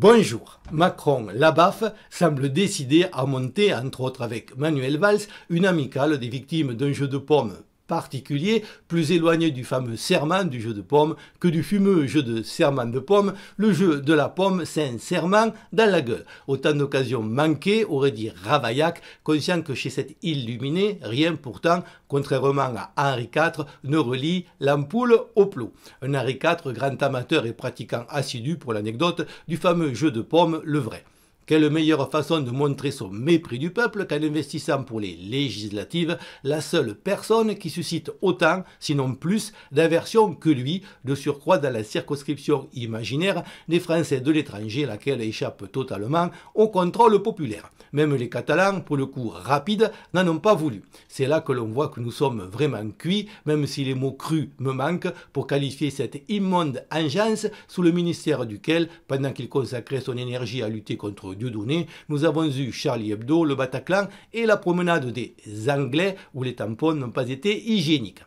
Bonjour. Macron, baffe, semble décidé à monter, entre autres avec Manuel Valls, une amicale des victimes d'un jeu de pommes particulier, plus éloigné du fameux serment du jeu de pomme que du fumeux jeu de serment de pomme, le jeu de la pomme c'est un serment dans la gueule. Autant d'occasions manquées, aurait dit Ravaillac, conscient que chez cet illuminé, rien pourtant, contrairement à Henri IV, ne relie l'ampoule au plot. Un Henri IV, grand amateur et pratiquant assidu pour l'anecdote du fameux jeu de pomme, le vrai. Quelle meilleure façon de montrer son mépris du peuple qu'en investissant pour les législatives la seule personne qui suscite autant, sinon plus, d'aversion que lui, de surcroît dans la circonscription imaginaire des Français de l'étranger, laquelle échappe totalement au contrôle populaire. Même les Catalans, pour le coup rapide, n'en ont pas voulu. C'est là que l'on voit que nous sommes vraiment cuits, même si les mots crus me manquent, pour qualifier cette immonde engeance sous le ministère duquel, pendant qu'il consacrait son énergie à lutter contre donné, nous avons eu Charlie Hebdo, le Bataclan et la promenade des Anglais où les tampons n'ont pas été hygiéniques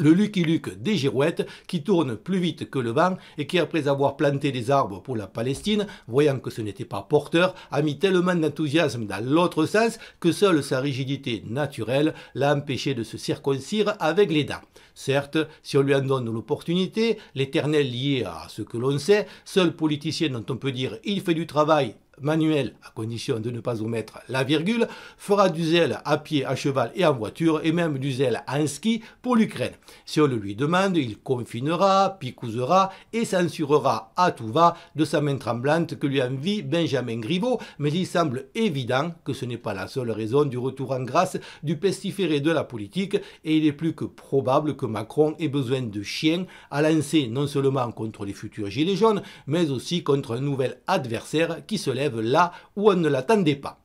le Lucky Luke des girouettes qui tourne plus vite que le vent et qui, après avoir planté des arbres pour la Palestine, voyant que ce n'était pas porteur, a mis tellement d'enthousiasme dans l'autre sens que seule sa rigidité naturelle l'a empêché de se circoncire avec les dents. Certes, si on lui en donne l'opportunité, l'éternel lié à ce que l'on sait, seul politicien dont on peut dire il fait du travail manuel, à condition de ne pas omettre la virgule, fera du zèle à pied, à cheval et en voiture, et même du zèle en ski pour l'Ukraine. Si on le lui demande, il confinera, picousera et censurera à tout va de sa main tremblante que lui envie Benjamin Griveaux, mais il semble évident que ce n'est pas la seule raison du retour en grâce du pestiféré de la politique, et il est plus que probable que Macron ait besoin de chiens à lancer non seulement contre les futurs gilets jaunes, mais aussi contre un nouvel adversaire qui se lève là où on ne l'attendait pas.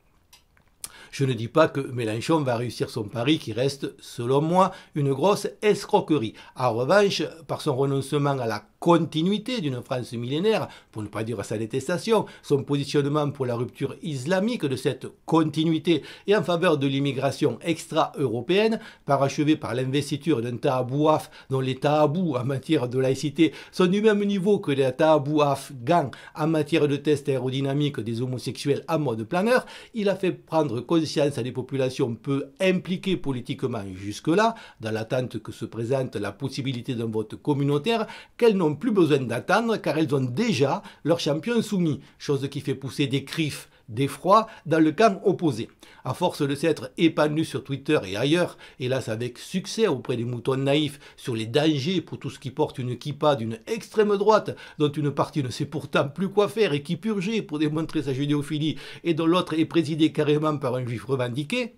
Je ne dis pas que Mélenchon va réussir son pari qui reste, selon moi, une grosse escroquerie. En revanche, par son renoncement à la continuité d'une France millénaire, pour ne pas dire à sa détestation, son positionnement pour la rupture islamique de cette continuité et en faveur de l'immigration extra-européenne, parachevée par l'investiture d'un tabouaf dont les Tahabous en matière de laïcité sont du même niveau que les Af gangs en matière de tests aérodynamiques des homosexuels à mode planeur, il a fait prendre conscience à des populations peu impliquer politiquement jusque-là, dans l'attente que se présente la possibilité d'un vote communautaire, qu'elles n'ont plus besoin d'attendre car elles ont déjà leur champion soumis, chose qui fait pousser des griffes d'effroi dans le camp opposé. À force de s'être épanoui sur Twitter et ailleurs, hélas avec succès auprès des moutons naïfs sur les dangers pour tout ce qui porte une kippa d'une extrême droite, dont une partie ne sait pourtant plus quoi faire et qui purgeait pour démontrer sa judéophilie, et dont l'autre est présidée carrément par un juif revendiqué,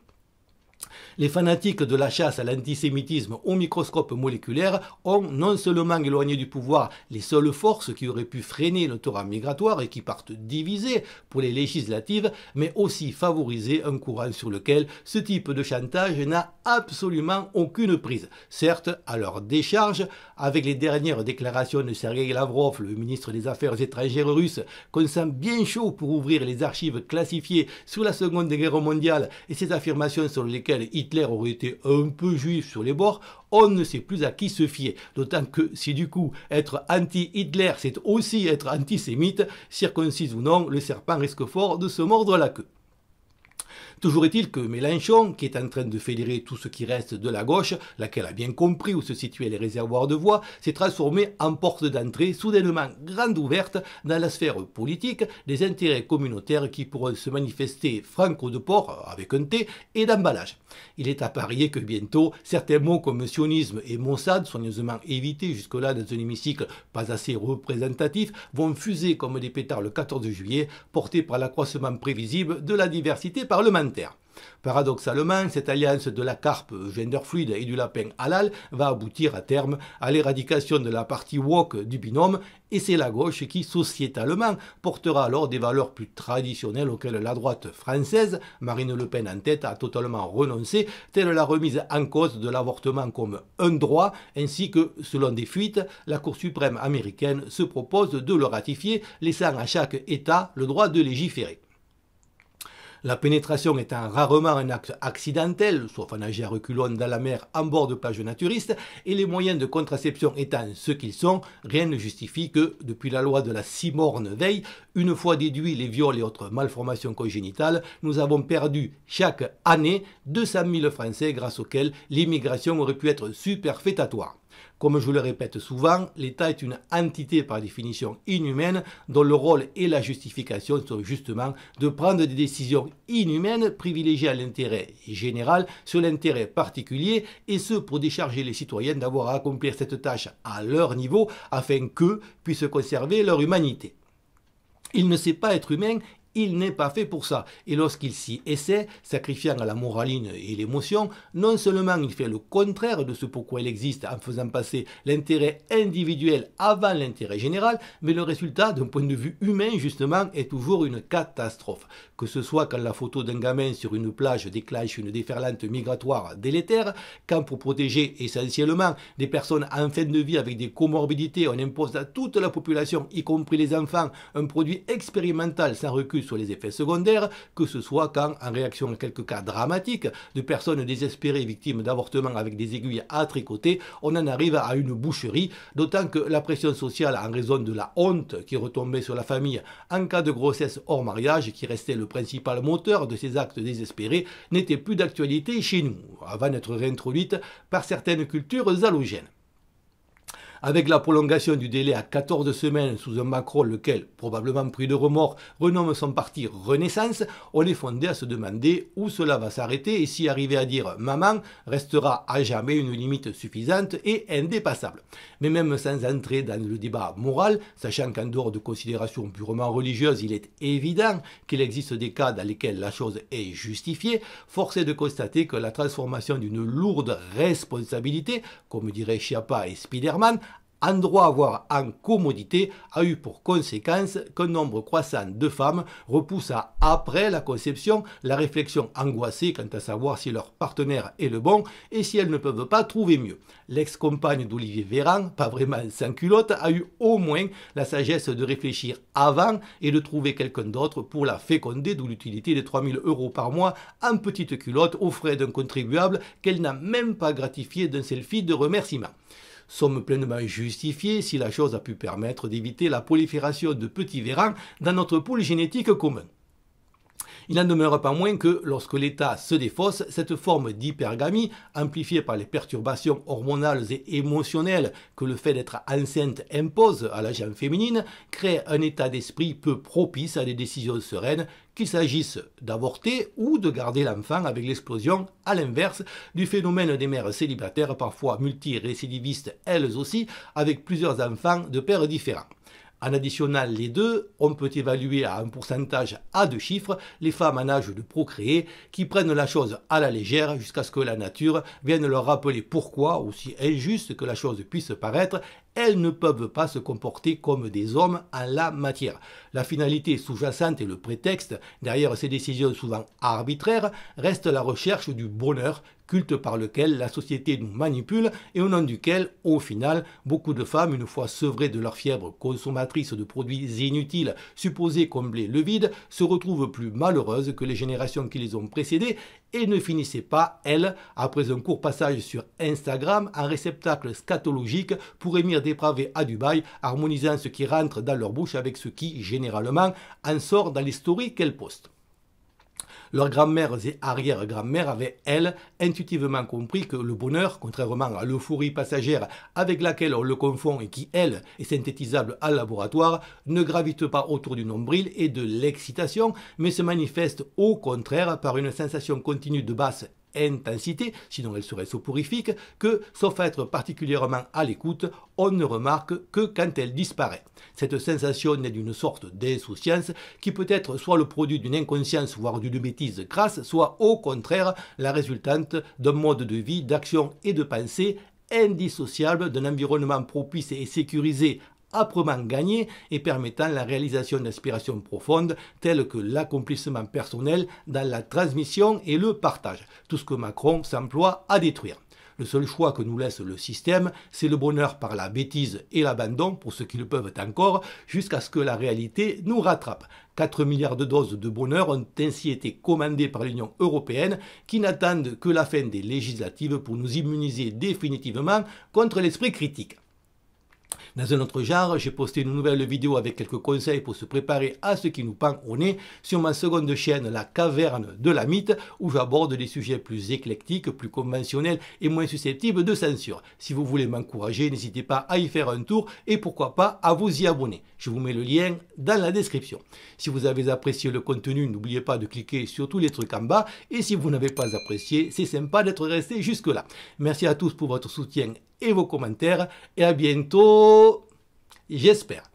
les fanatiques de la chasse à l'antisémitisme au microscope moléculaire ont non seulement éloigné du pouvoir les seules forces qui auraient pu freiner le torrent migratoire et qui partent divisées pour les législatives, mais aussi favorisé un courant sur lequel ce type de chantage n'a absolument aucune prise. Certes, à leur décharge, avec les dernières déclarations de Sergei Lavrov, le ministre des Affaires étrangères russe, qu'on sent bien chaud pour ouvrir les archives classifiées sur la Seconde Guerre mondiale et ses affirmations sur les Hitler aurait été un peu juif sur les bords, on ne sait plus à qui se fier. D'autant que si du coup être anti-Hitler, c'est aussi être antisémite, circoncise ou non, le serpent risque fort de se mordre la queue. Toujours est-il que Mélenchon, qui est en train de fédérer tout ce qui reste de la gauche, laquelle a bien compris où se situaient les réservoirs de voix, s'est transformé en porte d'entrée soudainement grande ouverte dans la sphère politique des intérêts communautaires qui pourront se manifester franco de port, avec un thé et d'emballage. Il est à parier que bientôt, certains mots comme sionisme et Mossad, soigneusement évités jusque-là dans un hémicycle pas assez représentatif, vont fuser comme des pétards le 14 juillet, portés par l'accroissement prévisible de la diversité parlementaire. Paradoxalement, cette alliance de la carpe genderfluide et du lapin halal va aboutir à terme à l'éradication de la partie woke du binôme et c'est la gauche qui, sociétalement, portera alors des valeurs plus traditionnelles auxquelles la droite française, Marine Le Pen en tête, a totalement renoncé, telle la remise en cause de l'avortement comme un droit, ainsi que, selon des fuites, la Cour suprême américaine se propose de le ratifier, laissant à chaque État le droit de légiférer. La pénétration étant rarement un acte accidentel, sauf un nager à reculons dans la mer en bord de plage naturiste, et les moyens de contraception étant ce qu'ils sont, rien ne justifie que, depuis la loi de la Simorne Veille, une fois déduits les viols et autres malformations congénitales, nous avons perdu chaque année 200 000 Français grâce auxquels l'immigration aurait pu être superfétatoire. Comme je le répète souvent, l'État est une entité par définition inhumaine dont le rôle et la justification sont justement de prendre des décisions inhumaines privilégiées à l'intérêt général sur l'intérêt particulier et ce pour décharger les citoyens d'avoir à accomplir cette tâche à leur niveau afin qu'eux puissent conserver leur humanité. Il ne sait pas être humain il n'est pas fait pour ça. Et lorsqu'il s'y essaie, sacrifiant à la moraline et l'émotion, non seulement il fait le contraire de ce pourquoi il existe en faisant passer l'intérêt individuel avant l'intérêt général, mais le résultat, d'un point de vue humain justement, est toujours une catastrophe. Que ce soit quand la photo d'un gamin sur une plage déclenche une déferlante migratoire délétère, quand pour protéger essentiellement des personnes en fin de vie avec des comorbidités, on impose à toute la population, y compris les enfants, un produit expérimental sans recul sur les effets secondaires, que ce soit quand, en réaction à quelques cas dramatiques de personnes désespérées victimes d'avortements avec des aiguilles à tricoter, on en arrive à une boucherie, d'autant que la pression sociale en raison de la honte qui retombait sur la famille en cas de grossesse hors mariage, qui restait le principal moteur de ces actes désespérés, n'était plus d'actualité chez nous, avant d'être réintroduite par certaines cultures halogènes. Avec la prolongation du délai à 14 semaines sous un Macron lequel, probablement pris de remords, renomme son parti Renaissance, on est fondé à se demander où cela va s'arrêter et si arriver à dire maman restera à jamais une limite suffisante et indépassable. Mais même sans entrer dans le débat moral, sachant qu'en dehors de considérations purement religieuses, il est évident qu'il existe des cas dans lesquels la chose est justifiée, force est de constater que la transformation d'une lourde responsabilité, comme dirait Chiappa et Spiderman, en droit, voire en commodité, a eu pour conséquence qu'un nombre croissant de femmes repoussa après la conception la réflexion angoissée quant à savoir si leur partenaire est le bon et si elles ne peuvent pas trouver mieux. L'ex-compagne d'Olivier Véran, pas vraiment sans culotte, a eu au moins la sagesse de réfléchir avant et de trouver quelqu'un d'autre pour la féconder, d'où l'utilité des 3000 euros par mois en petite culotte au frais d'un contribuable qu'elle n'a même pas gratifié d'un selfie de remerciement sommes pleinement justifiés si la chose a pu permettre d'éviter la prolifération de petits vérins dans notre poule génétique commun. Il n'en demeure pas moins que lorsque l'État se défausse, cette forme d'hypergamie, amplifiée par les perturbations hormonales et émotionnelles que le fait d'être enceinte impose à la jeune féminine, crée un état d'esprit peu propice à des décisions sereines qu'il s'agisse d'avorter ou de garder l'enfant avec l'explosion, à l'inverse, du phénomène des mères célibataires, parfois multirécidivistes elles aussi, avec plusieurs enfants de pères différents. En additionnant les deux, on peut évaluer à un pourcentage à deux chiffres les femmes à âge de procréer qui prennent la chose à la légère jusqu'à ce que la nature vienne leur rappeler pourquoi, aussi injuste que la chose puisse paraître, elles ne peuvent pas se comporter comme des hommes en la matière. La finalité sous-jacente et le prétexte derrière ces décisions souvent arbitraires reste la recherche du bonheur culte par lequel la société nous manipule et au nom duquel, au final, beaucoup de femmes, une fois sevrées de leur fièvre consommatrice de produits inutiles supposés combler le vide, se retrouvent plus malheureuses que les générations qui les ont précédées et ne finissaient pas, elles, après un court passage sur Instagram, un réceptacle scatologique pour émir dépravés à Dubaï, harmonisant ce qui rentre dans leur bouche avec ce qui, généralement, en sort dans les stories qu'elles postent. Leurs grand mères et arrière grand mères avaient, elles, intuitivement compris que le bonheur, contrairement à l'euphorie passagère avec laquelle on le confond et qui, elle, est synthétisable à laboratoire, ne gravite pas autour du nombril et de l'excitation, mais se manifeste au contraire par une sensation continue de basse intensité, sinon elle serait soporifique, que, sauf être particulièrement à l'écoute, on ne remarque que quand elle disparaît. Cette sensation est d'une sorte d'insouciance qui peut être soit le produit d'une inconscience, voire d'une bêtise crasse, soit au contraire la résultante d'un mode de vie, d'action et de pensée indissociable d'un environnement propice et sécurisé âprement gagné et permettant la réalisation d'aspirations profondes telles que l'accomplissement personnel dans la transmission et le partage, tout ce que Macron s'emploie à détruire. Le seul choix que nous laisse le système, c'est le bonheur par la bêtise et l'abandon, pour ceux qui le peuvent encore, jusqu'à ce que la réalité nous rattrape. 4 milliards de doses de bonheur ont ainsi été commandées par l'Union européenne, qui n'attendent que la fin des législatives pour nous immuniser définitivement contre l'esprit critique. Dans un autre genre, j'ai posté une nouvelle vidéo avec quelques conseils pour se préparer à ce qui nous pend au nez sur ma seconde chaîne, La Caverne de la Mythe, où j'aborde des sujets plus éclectiques, plus conventionnels et moins susceptibles de censure. Si vous voulez m'encourager, n'hésitez pas à y faire un tour et pourquoi pas à vous y abonner. Je vous mets le lien dans la description. Si vous avez apprécié le contenu, n'oubliez pas de cliquer sur tous les trucs en bas et si vous n'avez pas apprécié, c'est sympa d'être resté jusque-là. Merci à tous pour votre soutien et vos commentaires. Et à bientôt, j'espère.